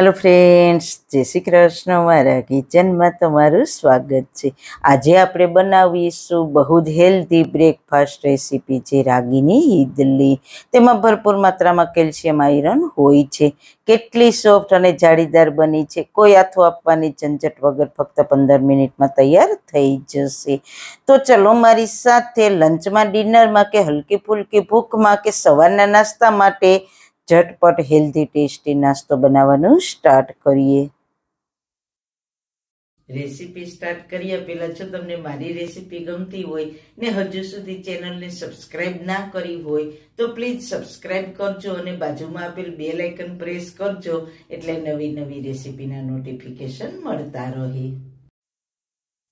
hello friends જય શ્રી કૃષ્ણ મારા કિચનમાં તમારું સ્વાગત છે આજે આપણે બનાવીશું બહુ જ હેલ્ધી બ્રેકફાસ્ટ રેસીપી છે રાગીની ઇડલી તેમાં ભરપૂર માત્રામાં કેલ્શિયમ આયરન હોય છે કેટલી સોફ્ટ અને જાળીદાર બની છે કોઈ આથું આપવાની ઝંઝટ વગર ફક્ત પંદર મિનિટમાં તૈયાર થઈ જશે તો ચલો મારી સાથે લંચમાં ડિનરમાં કે હલકી ફુલકી ભૂખમાં કે સવારના નાસ્તા માટે ઝટપટ હેલ્ધી ટેસ્ટી નાસ્તો બનાવવાનું સ્ટાર્ટ કરીએ રેસીપી સ્ટાર્ટ કર્યા પહેલાં જો તમને મારી રેસીપી ગમતી હોય ને હજુ સુધી ચેનલને સબસ્ક્રાઇબ ના કરી હોય તો પ્લીઝ સબસ્ક્રાઇબ કરજો અને બાજુમાં આપેલ બે લાઇકન પ્રેસ કરજો એટલે નવી નવી રેસીપીના નોટિફિકેશન મળતા રહે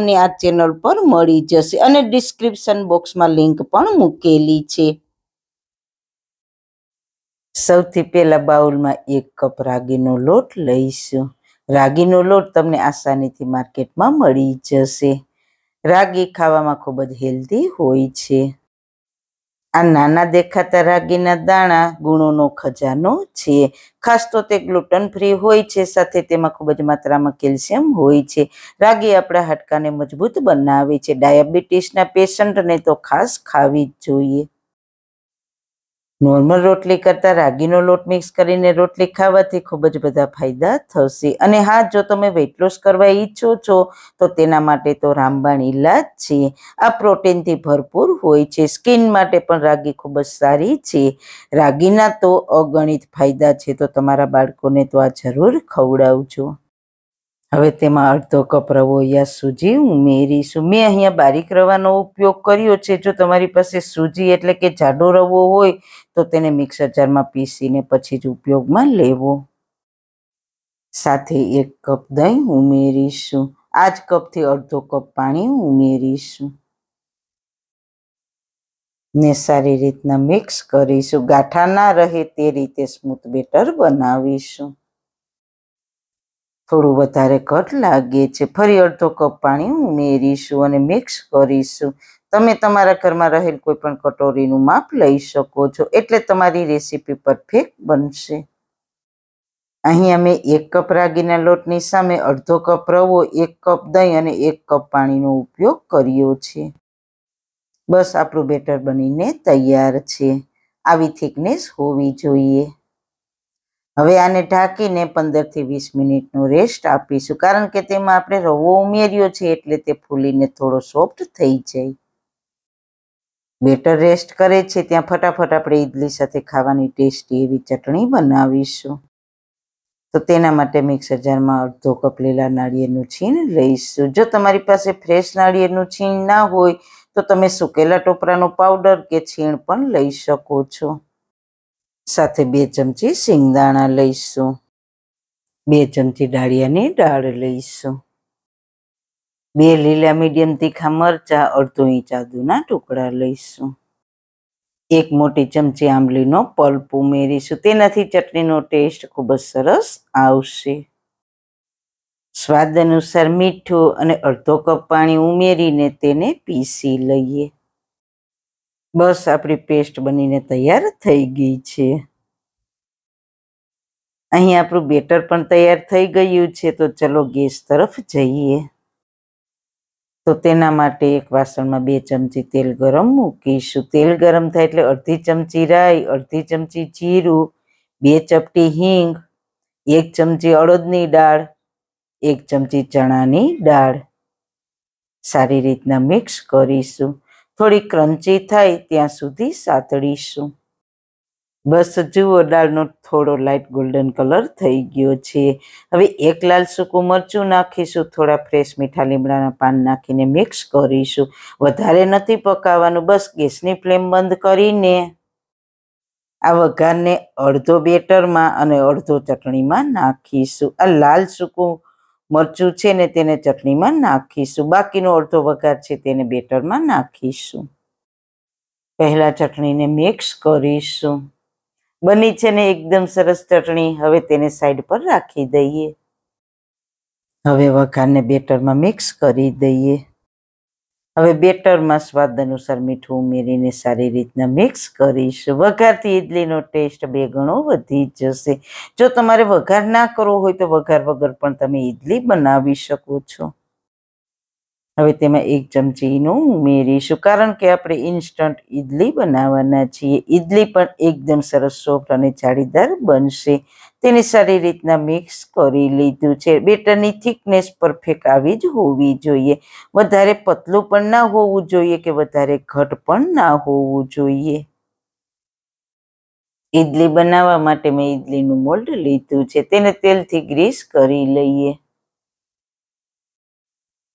તમને આ ચેનલ પર મળી જશે અને ડિસ્ક્રિપ્શન બોક્સમાં લિંક પણ મૂકેલી છે સૌથી પહેલાં બાઉલમાં એક કપ રાગીનો લોટ લઈશું રાગીનો લોટ તમને આસાનીથી માર્કેટમાં મળી જશે રાગી ખાવામાં ખૂબ જ હેલ્ધી હોય છે આ નાના દેખાતા રાગીના દાણા ગુણોનો ખજાનો છે ખાસ તો તે ગ્લુટન ફ્રી હોય છે સાથે તેમાં ખૂબ જ માત્રામાં કેલ્શિયમ હોય છે રાગી આપણા હાડકાને મજબૂત બનાવે છે ડાયાબિટીસના પેશન્ટને તો ખાસ ખાવી જ જોઈએ નોર્મલ રોટલી કરતાં રાગીનો લોટ મિક્સ કરીને રોટલી ખાવાથી ખૂબ જ બધા ફાયદા થશે અને હા જો તમે વેઇટ લોસ કરવા ઈચ્છો છો તો તેના માટે તો રામબાણ ઇલાજ છે આ પ્રોટીનથી ભરપૂર હોય છે સ્કિન માટે પણ રાગી ખૂબ જ સારી છે રાગીના તો અગણિત ફાયદા છે તો તમારા બાળકોને તો આ જરૂર ખવડાવજો હવે તેમાં અડધો કપ રવો યા સૂજી ઉમેરીશું મેં અહીંયા બારીક રવાનો ઉપયોગ કર્યો છે જો તમારી પાસે સૂજી એટલે કે જાડો રવો હોય તો તેને મિક્સર જારમાં પીસીને પછી જ ઉપયોગમાં લેવો સાથે એક કપ દહીં ઉમેરીશું આ જ કપથી અડધો કપ પાણી ઉમેરીશું ને સારી રીતના મિક્સ કરીશું ગાંઠા ના રહે તે રીતે સ્મૂથ બેટર બનાવીશું થોડું વધારે કટ લાગે છે ફરી અડધો કપ પાણી ઉમેરીશું અને મિક્સ કરીશું તમે તમારા ઘરમાં રહેલ કોઈ પણ કટોરીનું માપ લઈ શકો છો એટલે તમારી રેસીપી પરફેક્ટ બનશે અહીંયા મેં એક કપ રાગીના લોટની સામે અડધો કપ રવો એક કપ દહીં અને એક કપ પાણીનો ઉપયોગ કર્યો છે બસ આપણું બેટર બનીને તૈયાર છે આવી થિકનેસ હોવી જોઈએ હવે આને ઢાંકીને પંદરથી વીસ મિનિટનો રેસ્ટ આપીશું કારણ કે તેમાં આપણે રવો ઉમેર્યો છે એટલે તે ફૂલીને થોડો સોફ્ટ થઈ જાય બેટર રેસ્ટ કરે છે ત્યાં ફટાફટ આપણે ઈડલી સાથે ખાવાની ટેસ્ટી એવી ચટણી બનાવીશું તો તેના માટે મિક્સર જારમાં અડધો કપ લીલા નાળિયેરનું છીણ લઈશું જો તમારી પાસે ફ્રેશ નાળિયેરનું છીણ ના હોય તો તમે સુકેલા ટોપરાનો પાવડર કે છીણ પણ લઈ શકો છો સાથે બે ચમચી સિંગદાણા લઈશું બે ચમચી ડાળિયાની દાળ લઈશું બે લીલા મીડિયમ તીખા મરચા અડધો ઇંચ આદુના ટુકડા લઈશું એક મોટી ચમચી આંબલીનો પલ્પ ઉમેરીશું તેનાથી ચટણીનો ટેસ્ટ ખૂબ જ સરસ આવશે સ્વાદ અનુસાર મીઠું અને અડધો કપ પાણી ઉમેરીને તેને પીસી લઈએ બસ આપણી પેસ્ટ બનીને તૈયાર થઈ ગઈ છે અહીં આપણું બેટર પણ તૈયાર થઈ ગયું છે તો ચલો ગેસ તરફ જઈએ તો તેના માટે એક વાસણમાં બે ચમચી તેલ ગરમ મૂકીશું તેલ ગરમ થાય એટલે અડધી ચમચી રાઈ અડધી ચમચી જીરું બે ચપટી હિંગ એક ચમચી અડદની દાળ એક ચમચી ચણાની દાળ સારી રીતના મિક્સ કરીશું થોડી ક્રંચી થાય ત્યાં સુધી સાતડીશું બસ જુઓ દાળનો થોડો લાઇટ ગોલ્ડન કલર થઈ ગયો છે હવે એક લાલ સૂકું મરચું નાખીશું થોડા ફ્રેશ મીઠા લીમડાના પાન નાખીને મિક્સ કરીશું વધારે નથી પકાવવાનું બસ ગેસની ફ્લેમ બંધ કરીને આ વઘારને અડધો બેટરમાં અને અડધો ચટણીમાં નાખીશું આ લાલ સૂકું મરચું છે ને તેને ચટણીમાં નાખીશું બાકીનો અડધો વઘાર છે તેને બેટરમાં નાખીશું પહેલાં ચટણીને મિક્સ કરીશું બની છે ને એકદમ સરસ ચટણી હવે તેને સાઈડ પર રાખી દઈએ હવે વઘારને બેટરમાં મિક્સ કરી દઈએ હવે બેટરમાં સ્વાદ અનુસાર મીઠું ઉમેરીને સારી રીતના મિક્સ કરીશ વઘારથી ઇડલીનો ટેસ્ટ બે ગણો વધી જશે જો તમારે વઘાર ના કરવો હોય તો વઘાર વગર પણ તમે ઇડલી બનાવી શકો છો હવે તેમાં એક ચમચીનું ઉમેરીશું કારણ કે આપણે ઇન્સ્ટન્ટ ઈડલી બનાવવાના છીએ ઈડલી પણ એકદમ સરસ સોફ્ટ અને જાળીદાર બનશે તેને સારી રીતના મિક્સ કરી લીધું છે બેટરની થિકનેસ પરફેક્ટ આવી જ હોવી જોઈએ વધારે પતલું પણ ના હોવું જોઈએ કે વધારે ઘટ પણ ના હોવું જોઈએ ઈડલી બનાવવા માટે મેં ઈડલીનું મોલ્ડ લીધું છે તેને તેલથી ગ્રીસ કરી લઈએ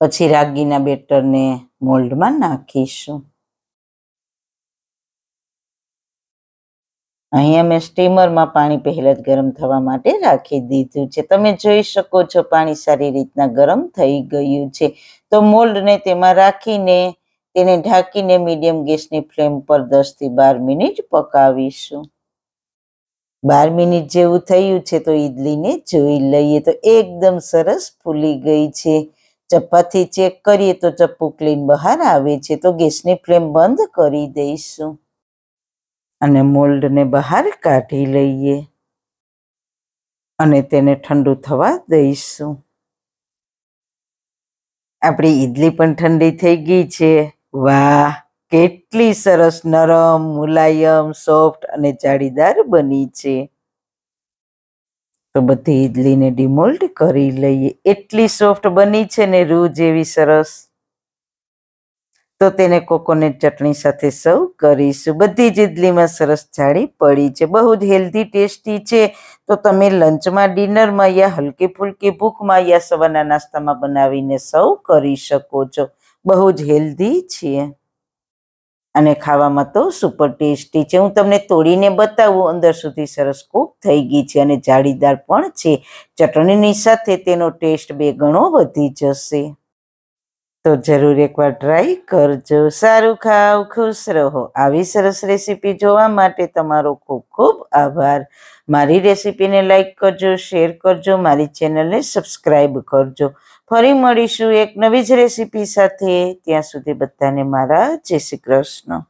પછી રાગીના બેટરને મોલ્ડમાં નાખીશું અહીંયા મેં સ્ટીમરમાં પાણી પહેલા જ ગરમ થવા માટે રાખી દીધું છે તમે જોઈ શકો છો પાણી સારી રીતના ગરમ થઈ ગયું છે તો મોલ્ડને તેમાં રાખીને તેને ઢાંકીને મીડિયમ ગેસની ફ્લેમ પર દસથી બાર મિનિટ પકાવીશું બાર મિનિટ જેવું થયું છે તો ઈડલીને જોઈ લઈએ તો એકદમ સરસ ફૂલી ગઈ છે ચપ્પાથી ચેક કરીએ તો ચપ્પુ ક્લીન બહાર આવે છે તો ગેસની ફ્લેમ બંધ કરી દઈશું અને મોલ્ડને બહાર કાઢી લઈએ અને તેને ઠંડુ થવા દઈશું આપણી ઈડલી પણ ઠંડી થઈ ગઈ છે વાહ કેટલી સરસ નરમ મુલાયમ સોફ્ટ અને જાળીદાર બની છે તો બધી ઈડલીને ડિમોલ્ડ કરી લઈએ એટલી સોફ્ટ બની છે ને રૂ જેવી સરસ તો તેને કોકોનટ ચટણી સાથે સર્વ કરીશું બધી જ ઇડલીમાં સરસ જાળી પડી છે બહુ જ હેલ્ધી ટેસ્ટી છે તો તમે લંચમાં ડિનરમાં યા હલકી ફુલકી ભૂખમાં યા સવારના નાસ્તામાં બનાવીને સર્વ કરી શકો છો બહુ જ હેલ્ધી છીએ અને ખાવામાં તો સુપર ટેસ્ટી છે હું તમને તોડીને બતાવું અંદર સુધી સરસ કૂક થઈ ગઈ છે અને જાળીદાર પણ છે ચટણીની સાથે તેનો ટેસ્ટ બે ગણો વધી જશે તો જરૂર એકવાર ટ્રાય કરજો સારું ખાવ ખુશ રહો આવી સરસ રેસીપી જોવા માટે તમારો ખૂબ ખૂબ આભાર મારી રેસીપીને લાઈક કરજો શેર કરજો મારી ચેનલને સબસ્ક્રાઈબ કરજો ફરી મળીશું એક નવી જ રેસીપી સાથે ત્યાં સુધી બધાને મારા જય શ્રી કૃષ્ણ